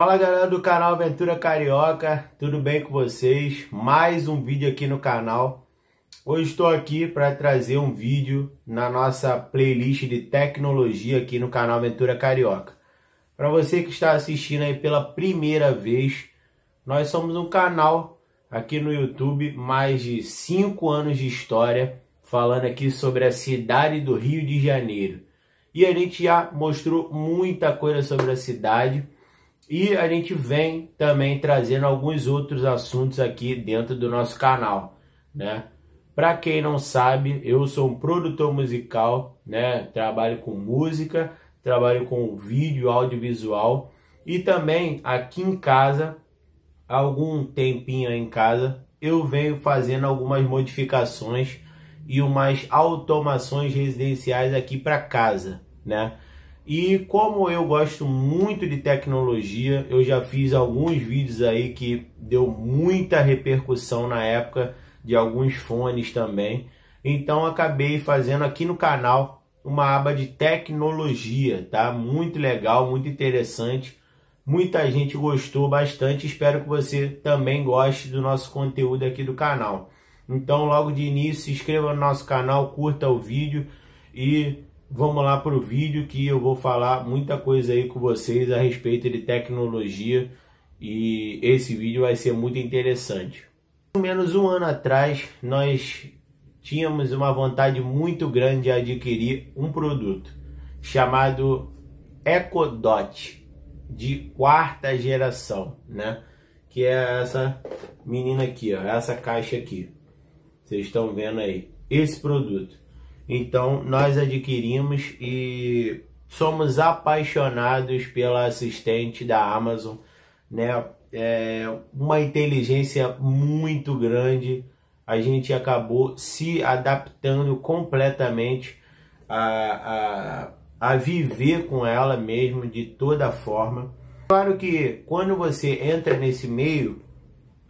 Fala galera do canal Aventura Carioca, tudo bem com vocês? Mais um vídeo aqui no canal. Hoje estou aqui para trazer um vídeo na nossa playlist de tecnologia aqui no canal Aventura Carioca. Para você que está assistindo aí pela primeira vez, nós somos um canal aqui no YouTube, mais de 5 anos de história, falando aqui sobre a cidade do Rio de Janeiro. E a gente já mostrou muita coisa sobre a cidade e a gente vem também trazendo alguns outros assuntos aqui dentro do nosso canal, né? Para quem não sabe, eu sou um produtor musical, né? Trabalho com música, trabalho com vídeo, audiovisual e também aqui em casa, algum tempinho em casa, eu venho fazendo algumas modificações e umas automações residenciais aqui para casa, né? E como eu gosto muito de tecnologia, eu já fiz alguns vídeos aí que deu muita repercussão na época de alguns fones também. Então acabei fazendo aqui no canal uma aba de tecnologia, tá? Muito legal, muito interessante. Muita gente gostou bastante, espero que você também goste do nosso conteúdo aqui do canal. Então logo de início se inscreva no nosso canal, curta o vídeo e vamos lá para o vídeo que eu vou falar muita coisa aí com vocês a respeito de tecnologia e esse vídeo vai ser muito interessante. Menos um ano atrás nós tínhamos uma vontade muito grande de adquirir um produto chamado EcoDot de quarta geração, né? Que é essa menina aqui, ó, essa caixa aqui. Vocês estão vendo aí esse produto. Então nós adquirimos e somos apaixonados pela assistente da Amazon, né? É uma inteligência muito grande. A gente acabou se adaptando completamente a, a, a viver com ela mesmo de toda forma. Claro que quando você entra nesse meio,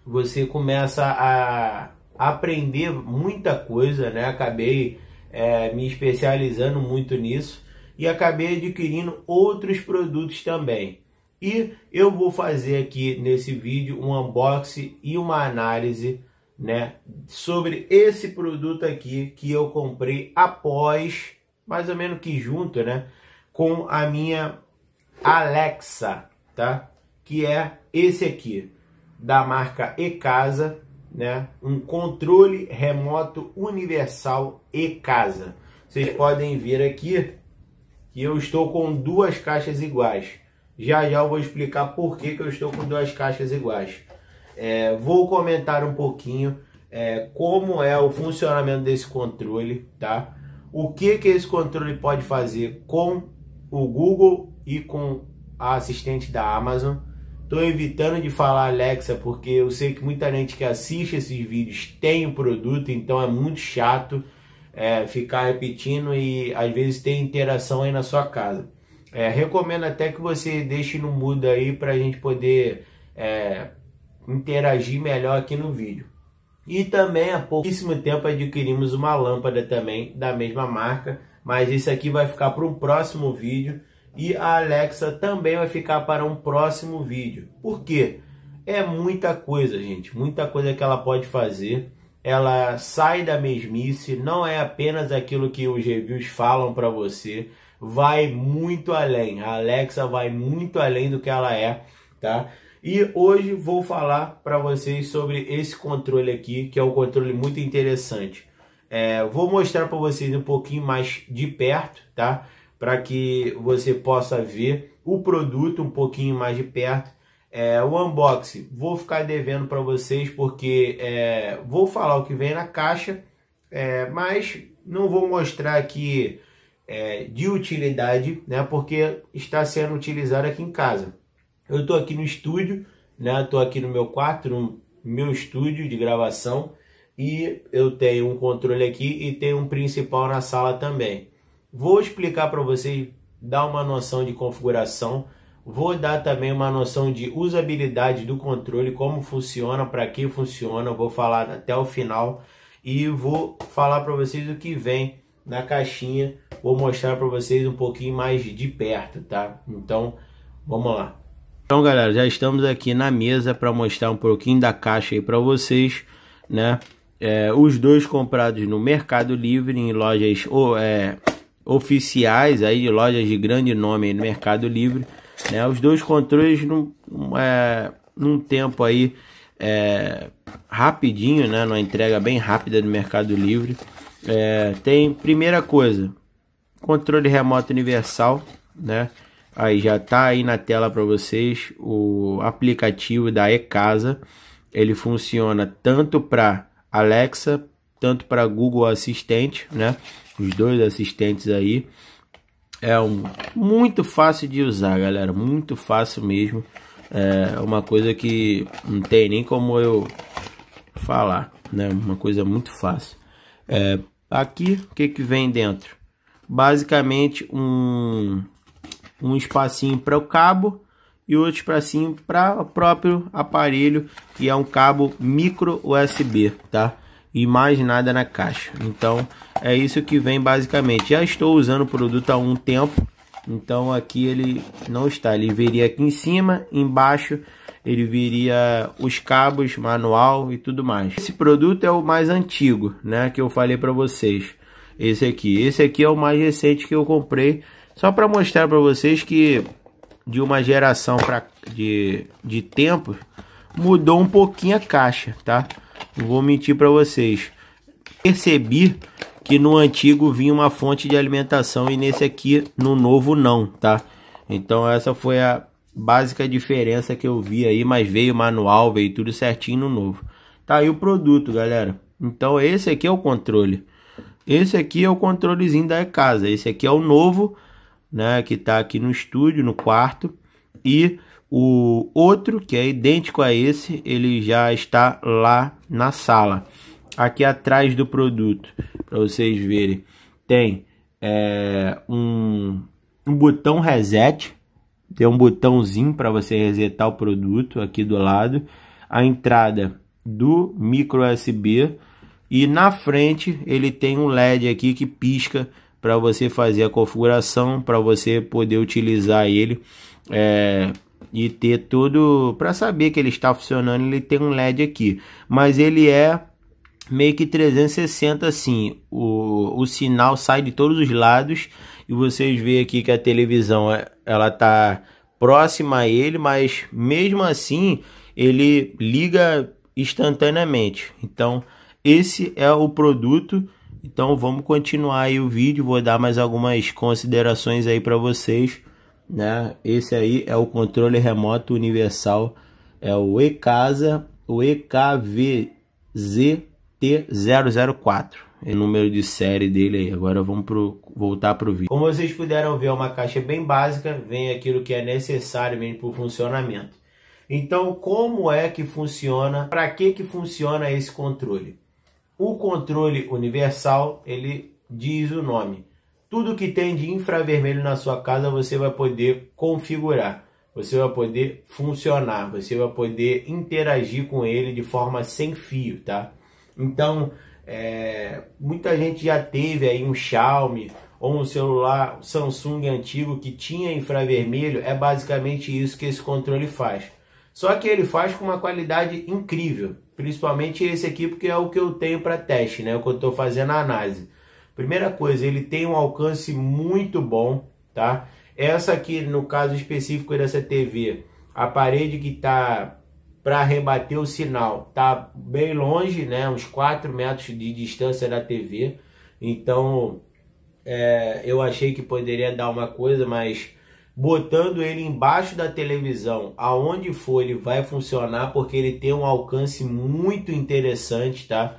você começa a aprender muita coisa, né? Acabei é, me especializando muito nisso e acabei adquirindo outros produtos também. E eu vou fazer aqui nesse vídeo um unboxing e uma análise né, sobre esse produto aqui que eu comprei após, mais ou menos que junto, né, com a minha Alexa, tá? Que é esse aqui, da marca Ecasa, né, um controle remoto universal e casa. Vocês podem ver aqui que eu estou com duas caixas iguais. Já já eu vou explicar por que, que eu estou com duas caixas iguais. É, vou comentar um pouquinho é, como é o funcionamento desse controle, tá? O que, que esse controle pode fazer com o Google e com a assistente da Amazon Estou evitando de falar Alexa porque eu sei que muita gente que assiste esses vídeos tem o produto, então é muito chato é, ficar repetindo e às vezes tem interação aí na sua casa. É, recomendo até que você deixe no mudo aí para a gente poder é, interagir melhor aqui no vídeo. E também há pouquíssimo tempo adquirimos uma lâmpada também da mesma marca, mas isso aqui vai ficar para um próximo vídeo e a Alexa também vai ficar para um próximo vídeo. Por quê? É muita coisa, gente, muita coisa que ela pode fazer. Ela sai da mesmice, não é apenas aquilo que os reviews falam para você, vai muito além. A Alexa vai muito além do que ela é, tá? E hoje vou falar para vocês sobre esse controle aqui, que é um controle muito interessante. É, vou mostrar para vocês um pouquinho mais de perto, tá? para que você possa ver o produto um pouquinho mais de perto. É, o unboxing, vou ficar devendo para vocês porque é, vou falar o que vem na caixa, é, mas não vou mostrar aqui é, de utilidade, né? Porque está sendo utilizado aqui em casa. Eu estou aqui no estúdio, né? Estou aqui no meu quarto, no meu estúdio de gravação e eu tenho um controle aqui e tenho um principal na sala também. Vou explicar para vocês, dar uma noção de configuração. Vou dar também uma noção de usabilidade do controle, como funciona, para que funciona. Vou falar até o final e vou falar para vocês o que vem na caixinha. Vou mostrar para vocês um pouquinho mais de perto, tá? Então, vamos lá. Então, galera, já estamos aqui na mesa para mostrar um pouquinho da caixa aí para vocês, né? É, os dois comprados no Mercado Livre, em lojas ou, é, oficiais aí de lojas de grande nome no Mercado Livre, né? Os dois controles num, é, num tempo aí é, rapidinho, né? Numa entrega bem rápida do Mercado Livre. É, tem primeira coisa, controle remoto universal, né? Aí já tá aí na tela para vocês o aplicativo da Ecasa. Ele funciona tanto para Alexa, tanto para Google Assistente, né? os dois assistentes aí. É um, muito fácil de usar, galera, muito fácil mesmo. É uma coisa que não tem nem como eu falar, né? Uma coisa muito fácil. É, aqui, o que que vem dentro? Basicamente um, um espacinho para o cabo e outro espacinho para o próprio aparelho, que é um cabo micro USB, tá? e mais nada na caixa. Então é isso que vem basicamente. Já estou usando o produto há um tempo, então aqui ele não está. Ele viria aqui em cima, embaixo ele viria os cabos manual e tudo mais. Esse produto é o mais antigo, né, que eu falei para vocês. Esse aqui, esse aqui é o mais recente que eu comprei, só para mostrar para vocês que de uma geração para de de tempo mudou um pouquinho a caixa, tá? Não vou mentir para vocês. Percebi que no antigo vinha uma fonte de alimentação e nesse aqui no novo não, tá? Então essa foi a básica diferença que eu vi aí, mas veio manual, veio tudo certinho no novo. Tá aí o produto, galera. Então esse aqui é o controle. Esse aqui é o controlezinho da casa. Esse aqui é o novo, né, que tá aqui no estúdio, no quarto. E o outro, que é idêntico a esse, ele já está lá na sala. Aqui atrás do produto, para vocês verem, tem é, um, um botão reset. Tem um botãozinho para você resetar o produto aqui do lado. A entrada do micro USB. E na frente ele tem um LED aqui que pisca para você fazer a configuração, para você poder utilizar ele é, e ter tudo para saber que ele está funcionando, ele tem um LED aqui, mas ele é meio que 360 assim, o, o sinal sai de todos os lados e vocês veem aqui que a televisão é, ela tá próxima a ele, mas mesmo assim ele liga instantaneamente. Então esse é o produto. Então vamos continuar aí o vídeo, vou dar mais algumas considerações aí para vocês né? Esse aí é o controle remoto universal, é o ECASA, o EKVZT004. É o número de série dele aí. Agora vamos pro, voltar para o vídeo. Como vocês puderam ver, é uma caixa bem básica, vem aquilo que é necessário mesmo para o funcionamento. Então, como é que funciona? Para que que funciona esse controle? O controle universal, ele diz o nome tudo que tem de infravermelho na sua casa você vai poder configurar, você vai poder funcionar, você vai poder interagir com ele de forma sem fio, tá? Então, é, muita gente já teve aí um Xiaomi ou um celular Samsung antigo que tinha infravermelho, é basicamente isso que esse controle faz. Só que ele faz com uma qualidade incrível, principalmente esse aqui, porque é o que eu tenho para teste, né? É o que eu estou fazendo a análise. Primeira coisa, ele tem um alcance muito bom, tá? Essa aqui, no caso específico dessa TV, a parede que tá para rebater o sinal tá bem longe, né? Uns 4 metros de distância da TV. Então, é, eu achei que poderia dar uma coisa, mas botando ele embaixo da televisão, aonde for, ele vai funcionar porque ele tem um alcance muito interessante, tá?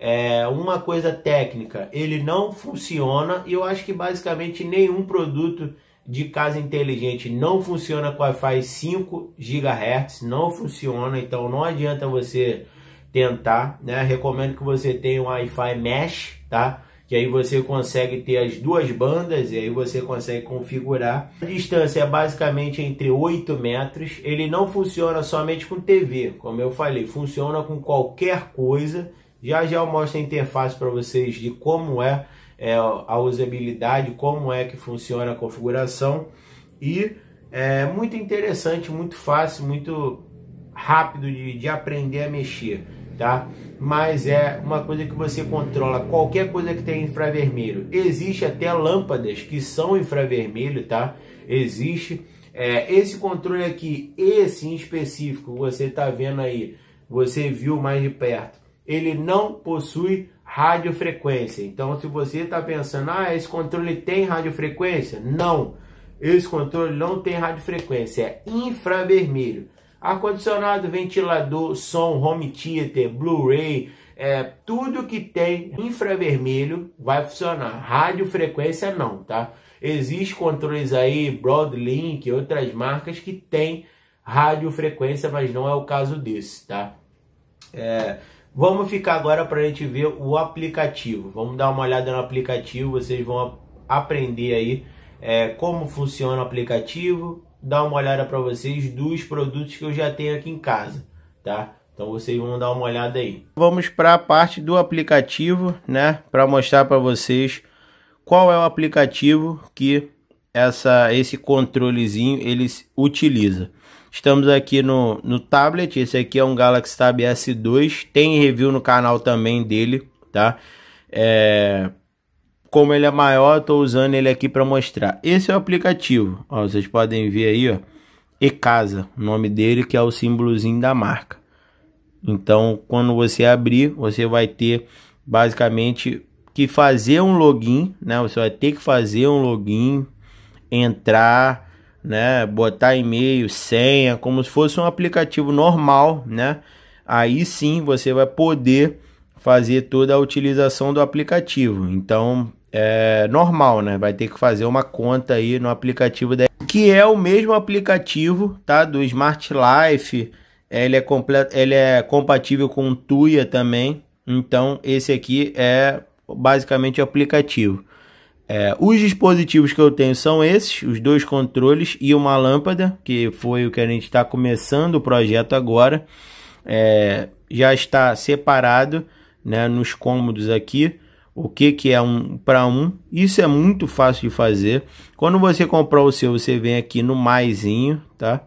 é, uma coisa técnica, ele não funciona e eu acho que basicamente nenhum produto de casa inteligente não funciona com Wi-Fi 5 GHz, não funciona, então não adianta você tentar, né? Recomendo que você tenha um Wi-Fi mesh, tá? Que aí você consegue ter as duas bandas e aí você consegue configurar. A distância é basicamente entre 8 metros. Ele não funciona somente com TV, como eu falei, funciona com qualquer coisa. Já já eu mostro a interface para vocês de como é, é, a usabilidade, como é que funciona a configuração e é muito interessante, muito fácil, muito rápido de, de aprender a mexer, tá? Mas é uma coisa que você controla qualquer coisa que tem infravermelho. Existe até lâmpadas que são infravermelho, tá? Existe é, esse controle aqui, esse em específico, você tá vendo aí, você viu mais de perto ele não possui radiofrequência. Então, se você está pensando, ah, esse controle tem radiofrequência? Não, esse controle não tem radiofrequência, é infravermelho. Ar-condicionado, ventilador, som, home theater, Blu-ray, é, tudo que tem infravermelho vai funcionar. Radiofrequência não, tá? Existem controles aí, Broadlink, outras marcas que têm radiofrequência, mas não é o caso desse, tá? É, Vamos ficar agora para a gente ver o aplicativo. Vamos dar uma olhada no aplicativo, vocês vão aprender aí é, como funciona o aplicativo, dar uma olhada para vocês dos produtos que eu já tenho aqui em casa, tá? Então vocês vão dar uma olhada aí. Vamos para a parte do aplicativo, né? Para mostrar para vocês qual é o aplicativo que essa, esse controlezinho eles utiliza. Estamos aqui no, no tablet, esse aqui é um Galaxy Tab S2, tem review no canal também dele, tá? É... Como ele é maior, estou usando ele aqui para mostrar. Esse é o aplicativo, ó, vocês podem ver aí, ó, Ecasa, o nome dele que é o símbolozinho da marca. Então, quando você abrir, você vai ter basicamente que fazer um login, né? Você vai ter que fazer um login, entrar né? Botar e-mail, senha, como se fosse um aplicativo normal, né? Aí sim você vai poder fazer toda a utilização do aplicativo. Então é normal, né? Vai ter que fazer uma conta aí no aplicativo da que é o mesmo aplicativo, tá? Do Smart Life. Ele é, completo ele é compatível com o Tuya também. Então, esse aqui é basicamente o aplicativo. É, os dispositivos que eu tenho são esses, os dois controles e uma lâmpada, que foi o que a gente está começando o projeto agora. É, já está separado né, nos cômodos aqui o que, que é um para um. Isso é muito fácil de fazer. Quando você comprar o seu, você vem aqui no maisinho, tá?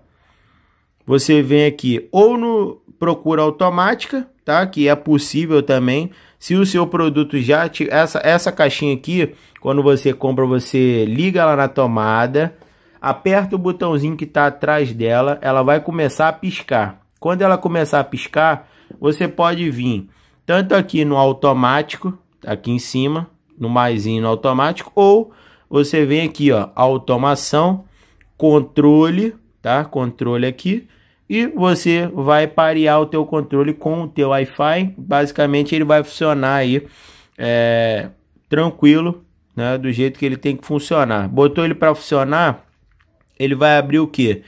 Você vem aqui ou no procura automática, tá? Que é possível também se o seu produto já te, essa essa caixinha aqui, quando você compra, você liga lá na tomada, aperta o botãozinho que está atrás dela, ela vai começar a piscar. Quando ela começar a piscar, você pode vir tanto aqui no automático, aqui em cima, no maiszinho no automático, ou você vem aqui, ó, automação, controle, tá? Controle aqui e você vai parear o teu controle com o teu Wi-Fi. Basicamente ele vai funcionar aí é, tranquilo, né, do jeito que ele tem que funcionar. Botou ele para funcionar, ele vai abrir o que?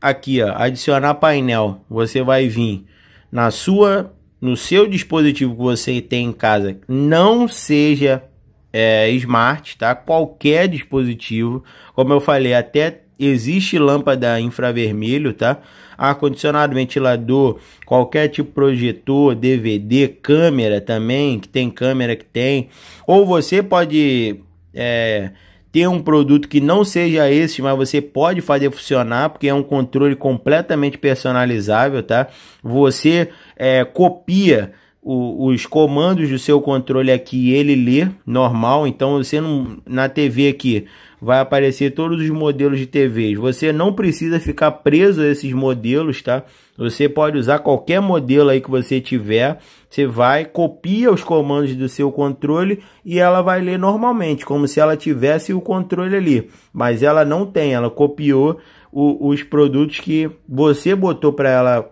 Aqui, ó, adicionar painel. Você vai vir na sua, no seu dispositivo que você tem em casa. Não seja é, smart, tá? Qualquer dispositivo, como eu falei, até existe lâmpada infravermelho, tá? Ar-condicionado, ventilador, qualquer tipo de projetor, DVD, câmera também, que tem câmera que tem. Ou você pode é, ter um produto que não seja esse, mas você pode fazer funcionar, porque é um controle completamente personalizável, tá? Você é, copia o, os comandos do seu controle aqui ele lê normal. Então você não na TV aqui vai aparecer todos os modelos de TVs. Você não precisa ficar preso a esses modelos, tá? Você pode usar qualquer modelo aí que você tiver. Você vai copia os comandos do seu controle e ela vai ler normalmente, como se ela tivesse o controle ali. Mas ela não tem, ela copiou o, os produtos que você botou para ela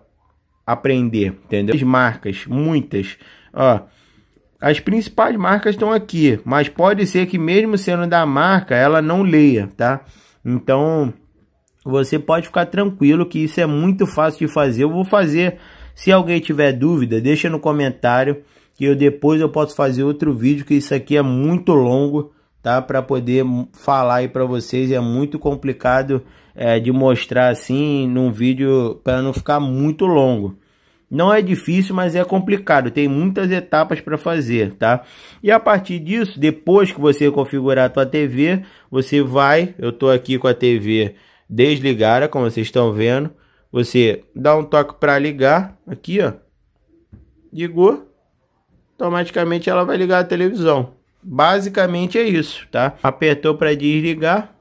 aprender, entendeu? As marcas, muitas. Ó, as principais marcas estão aqui, mas pode ser que mesmo sendo da marca, ela não leia, tá? Então, você pode ficar tranquilo que isso é muito fácil de fazer. Eu vou fazer, se alguém tiver dúvida, deixa no comentário que eu depois eu posso fazer outro vídeo, que isso aqui é muito longo, tá? Para poder falar aí para vocês, é muito complicado é, de mostrar assim num vídeo para não ficar muito longo. Não é difícil, mas é complicado, tem muitas etapas para fazer, tá? E a partir disso, depois que você configurar a tua TV, você vai, eu estou aqui com a TV desligada, como vocês estão vendo, você dá um toque para ligar, aqui ó, ligou, automaticamente ela vai ligar a televisão. Basicamente é isso, tá? Apertou para desligar,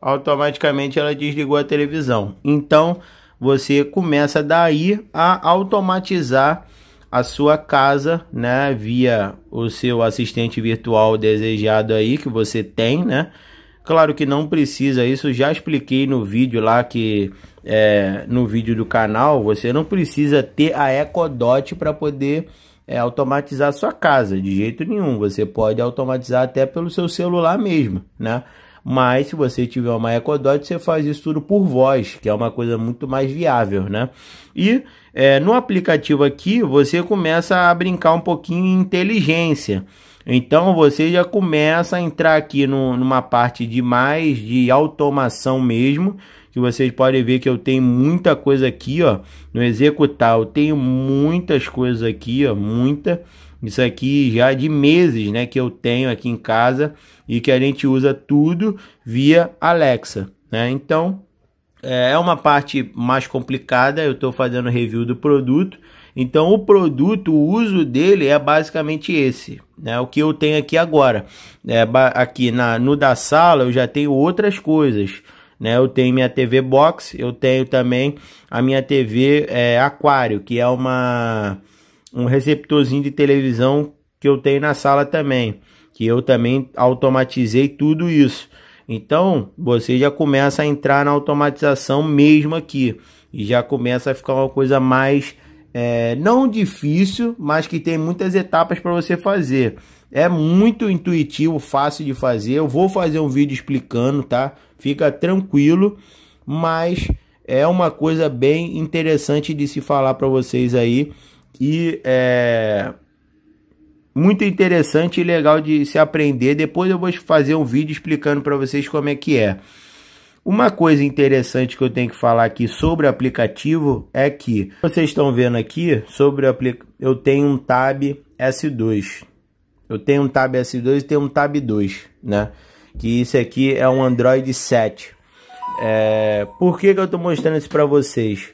automaticamente ela desligou a televisão. Então você começa daí a automatizar a sua casa, né, via o seu assistente virtual desejado aí que você tem, né? Claro que não precisa isso, já expliquei no vídeo lá que é, no vídeo do canal, você não precisa ter a Echo Dot para poder é, automatizar sua casa, de jeito nenhum. Você pode automatizar até pelo seu celular mesmo, né? Mas se você tiver uma EcoDot, você faz isso tudo por voz, que é uma coisa muito mais viável, né? E é, no aplicativo aqui, você começa a brincar um pouquinho em inteligência. Então você já começa a entrar aqui no, numa parte de mais de automação mesmo, que vocês podem ver que eu tenho muita coisa aqui, ó, no executar, eu tenho muitas coisas aqui, ó, muita. Isso aqui já é de meses, né, que eu tenho aqui em casa e que a gente usa tudo via Alexa, né? Então, é, é uma parte mais complicada, eu estou fazendo review do produto. Então, o produto, o uso dele é basicamente esse, né? O que eu tenho aqui agora. É, aqui na, no da sala eu já tenho outras coisas, né? Eu tenho minha TV Box, eu tenho também a minha TV é, Aquário, que é uma um receptorzinho de televisão que eu tenho na sala também, que eu também automatizei tudo isso. Então, você já começa a entrar na automatização mesmo aqui e já começa a ficar uma coisa mais é, não difícil, mas que tem muitas etapas para você fazer. É muito intuitivo, fácil de fazer. Eu vou fazer um vídeo explicando, tá? Fica tranquilo, mas é uma coisa bem interessante de se falar para vocês aí e é muito interessante e legal de se aprender. Depois eu vou fazer um vídeo explicando para vocês como é que é. Uma coisa interessante que eu tenho que falar aqui sobre o aplicativo é que vocês estão vendo aqui sobre o aplicativo, eu tenho um tab S2. Eu tenho um tab S2 e tenho um tab 2, né? Que isso aqui é um Android 7. É... Por que, que eu estou mostrando isso para vocês?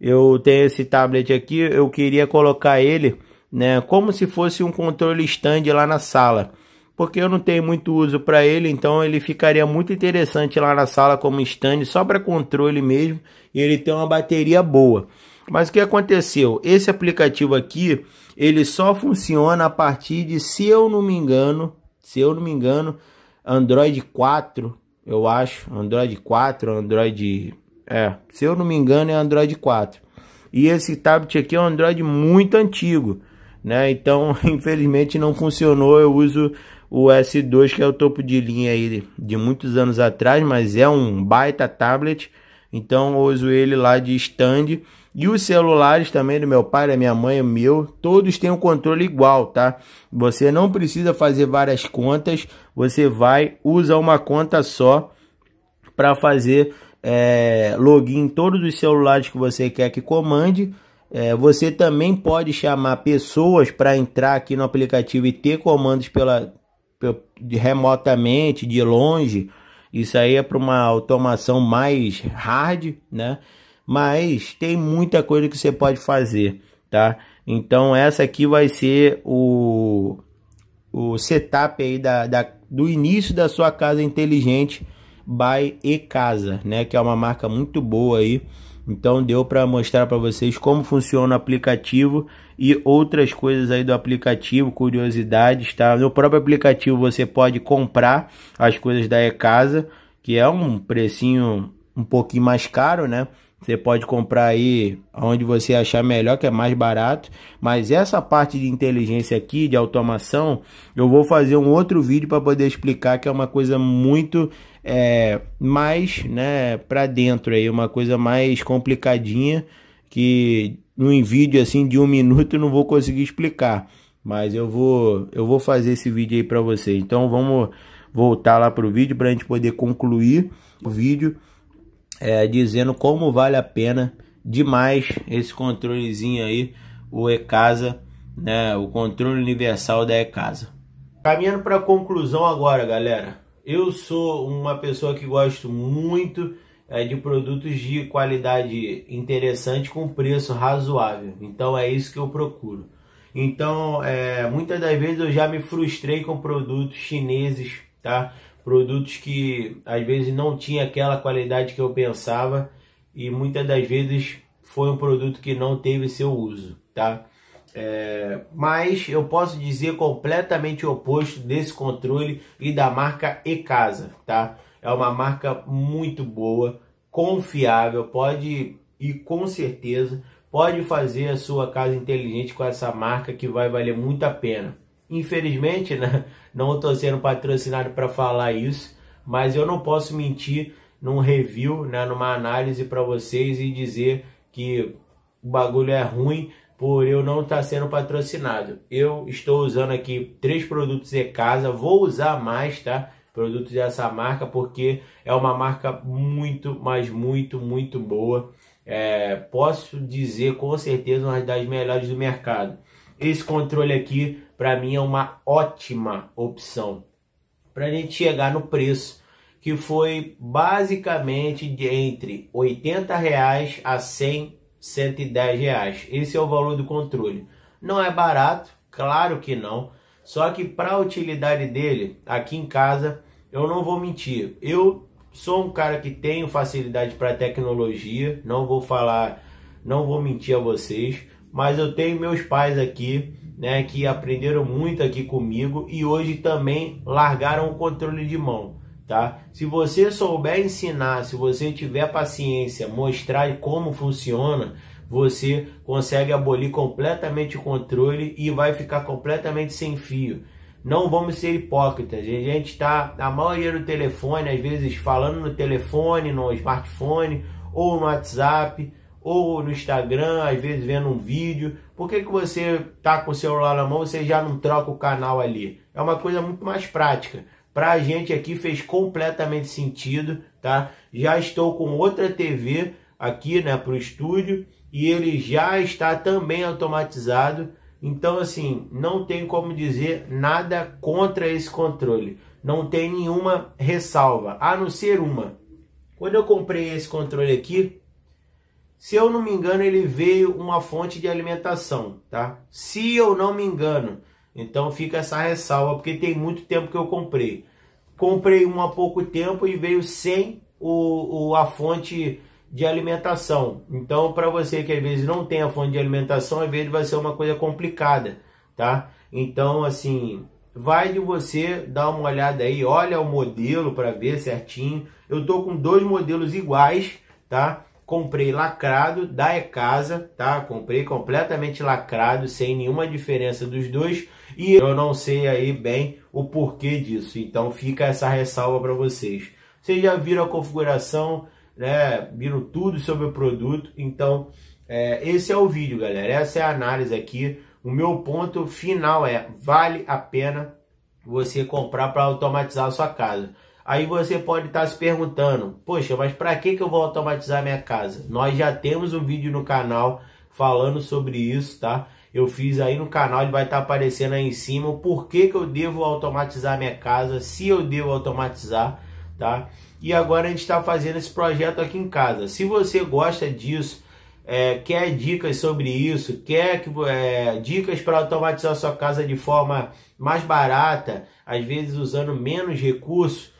Eu tenho esse tablet aqui, eu queria colocar ele, né, como se fosse um controle stand lá na sala. Porque eu não tenho muito uso para ele, então ele ficaria muito interessante lá na sala como stand, só para controle mesmo, e ele tem uma bateria boa. Mas o que aconteceu? Esse aplicativo aqui, ele só funciona a partir de, se eu não me engano, se eu não me engano, Android 4, eu acho, Android 4, Android é, se eu não me engano, é Android 4. E esse tablet aqui é um Android muito antigo, né? Então, infelizmente não funcionou. Eu uso o S2, que é o topo de linha aí de muitos anos atrás, mas é um baita tablet. Então, eu uso ele lá de stand. E os celulares também do meu pai, da minha mãe, meu, todos têm o um controle igual, tá? Você não precisa fazer várias contas, você vai, usa uma conta só para fazer é, login em todos os celulares que você quer que comande. É, você também pode chamar pessoas para entrar aqui no aplicativo e ter comandos pela, pela de, remotamente, de longe. Isso aí é para uma automação mais hard, né? Mas tem muita coisa que você pode fazer, tá? Então essa aqui vai ser o, o setup aí da, da do início da sua casa inteligente by E Casa, né? Que é uma marca muito boa aí. Então deu para mostrar para vocês como funciona o aplicativo e outras coisas aí do aplicativo, curiosidades, tá? No próprio aplicativo você pode comprar as coisas da Ecasa, que é um precinho um pouquinho mais caro, né? Você pode comprar aí onde você achar melhor, que é mais barato. Mas essa parte de inteligência aqui, de automação, eu vou fazer um outro vídeo para poder explicar que é uma coisa muito é, mais né, para dentro aí, uma coisa mais complicadinha que num vídeo assim de um minuto eu não vou conseguir explicar, mas eu vou eu vou fazer esse vídeo aí para vocês. Então vamos voltar lá pro vídeo para a gente poder concluir o vídeo é, dizendo como vale a pena demais esse controlezinho aí, o Ecasa, né, o controle universal da Ecasa. Caminhando para a conclusão agora, galera. Eu sou uma pessoa que gosto muito é, de produtos de qualidade interessante com preço razoável. Então é isso que eu procuro. Então, é, muitas das vezes eu já me frustrei com produtos chineses, tá? Produtos que às vezes não tinha aquela qualidade que eu pensava e muitas das vezes foi um produto que não teve seu uso, tá? É, mas eu posso dizer completamente oposto desse controle e da marca Ecasa, tá? É uma marca muito boa, confiável, pode e com certeza pode fazer a sua casa inteligente com essa marca que vai valer muito a pena. Infelizmente, né, não estou sendo patrocinado para falar isso, mas eu não posso mentir num review, né, numa análise para vocês e dizer que o bagulho é ruim, por eu não estar tá sendo patrocinado. Eu estou usando aqui três produtos e casa, vou usar mais, tá? Produtos dessa marca, porque é uma marca muito, mas muito, muito boa. É, posso dizer com certeza uma das melhores do mercado. Esse controle aqui, para mim, é uma ótima opção para a gente chegar no preço que foi basicamente de entre 80 reais a 100 110 reais. Esse é o valor do controle. Não é barato, claro que não. Só que para a utilidade dele aqui em casa, eu não vou mentir. Eu sou um cara que tenho facilidade para tecnologia, não vou falar, não vou mentir a vocês, mas eu tenho meus pais aqui, né, que aprenderam muito aqui comigo e hoje também largaram o controle de mão tá? Se você souber ensinar, se você tiver paciência, mostrar como funciona, você consegue abolir completamente o controle e vai ficar completamente sem fio. Não vamos ser hipócritas. A gente está na maioria do telefone, às vezes falando no telefone, no smartphone, ou no WhatsApp, ou no Instagram, às vezes vendo um vídeo. Por que, que você tá com o celular na mão, você já não troca o canal ali? É uma coisa muito mais prática. Para a gente aqui fez completamente sentido, tá? Já estou com outra TV aqui, né, para o estúdio e ele já está também automatizado. Então, assim, não tem como dizer nada contra esse controle. Não tem nenhuma ressalva, a não ser uma. Quando eu comprei esse controle aqui, se eu não me engano, ele veio uma fonte de alimentação, tá? Se eu não me engano, então fica essa ressalva, porque tem muito tempo que eu comprei. Comprei um há pouco tempo e veio sem o, o a fonte de alimentação. Então, para você que às vezes não tem a fonte de alimentação, às vezes vai ser uma coisa complicada, tá? Então, assim, vai de você dar uma olhada aí, olha o modelo para ver certinho. Eu tô com dois modelos iguais, tá? comprei lacrado da Ecasa, é tá? Comprei completamente lacrado, sem nenhuma diferença dos dois, e eu não sei aí bem o porquê disso. Então fica essa ressalva para vocês. Vocês já viram a configuração, né? Viram tudo sobre o produto, então é, esse é o vídeo, galera. Essa é a análise aqui. O meu ponto final é: vale a pena você comprar para automatizar a sua casa. Aí você pode estar tá se perguntando: "Poxa, mas para que que eu vou automatizar minha casa?". Nós já temos um vídeo no canal falando sobre isso, tá? Eu fiz aí no canal, ele vai estar tá aparecendo aí em cima o porquê que eu devo automatizar minha casa, se eu devo automatizar, tá? E agora a gente está fazendo esse projeto aqui em casa. Se você gosta disso, é, quer dicas sobre isso, quer que, é, dicas para automatizar sua casa de forma mais barata, às vezes usando menos recursos,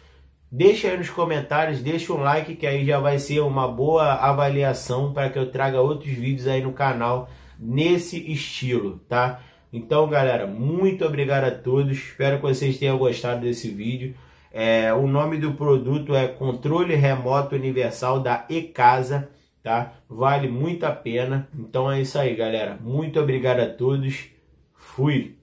Deixa aí nos comentários, deixa um like que aí já vai ser uma boa avaliação para que eu traga outros vídeos aí no canal nesse estilo, tá? Então, galera, muito obrigado a todos. Espero que vocês tenham gostado desse vídeo. É, o nome do produto é Controle Remoto Universal da Ecasa, tá? Vale muito a pena. Então é isso aí, galera. Muito obrigado a todos. Fui.